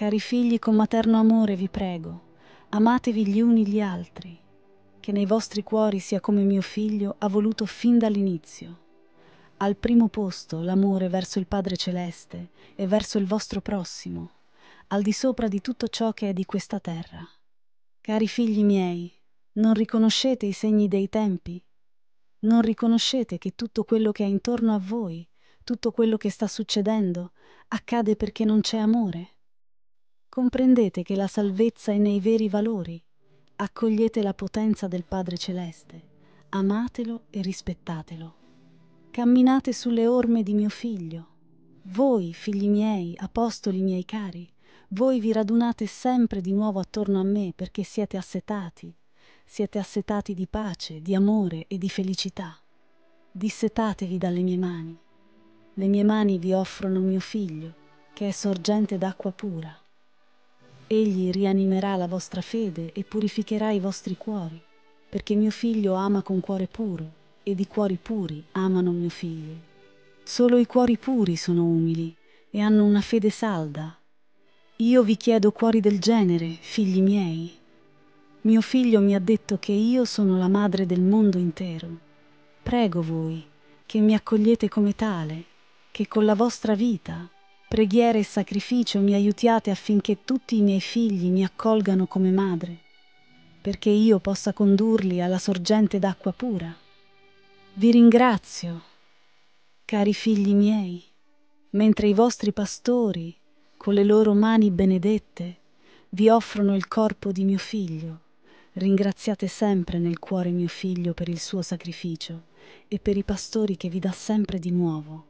Cari figli, con materno amore vi prego, amatevi gli uni gli altri, che nei vostri cuori sia come mio figlio ha voluto fin dall'inizio. Al primo posto l'amore verso il Padre Celeste e verso il vostro prossimo, al di sopra di tutto ciò che è di questa terra. Cari figli miei, non riconoscete i segni dei tempi? Non riconoscete che tutto quello che è intorno a voi, tutto quello che sta succedendo, accade perché non c'è amore? comprendete che la salvezza è nei veri valori, accogliete la potenza del Padre Celeste, amatelo e rispettatelo. Camminate sulle orme di mio figlio. Voi, figli miei, apostoli miei cari, voi vi radunate sempre di nuovo attorno a me perché siete assetati, siete assetati di pace, di amore e di felicità. Dissetatevi dalle mie mani. Le mie mani vi offrono mio figlio, che è sorgente d'acqua pura. Egli rianimerà la vostra fede e purificherà i vostri cuori, perché mio figlio ama con cuore puro ed i cuori puri amano mio figlio. Solo i cuori puri sono umili e hanno una fede salda. Io vi chiedo cuori del genere, figli miei. Mio figlio mi ha detto che io sono la madre del mondo intero. Prego voi che mi accogliete come tale, che con la vostra vita preghiera e sacrificio mi aiutiate affinché tutti i miei figli mi accolgano come madre, perché io possa condurli alla sorgente d'acqua pura. Vi ringrazio, cari figli miei, mentre i vostri pastori, con le loro mani benedette, vi offrono il corpo di mio figlio. Ringraziate sempre nel cuore mio figlio per il suo sacrificio e per i pastori che vi dà sempre di nuovo.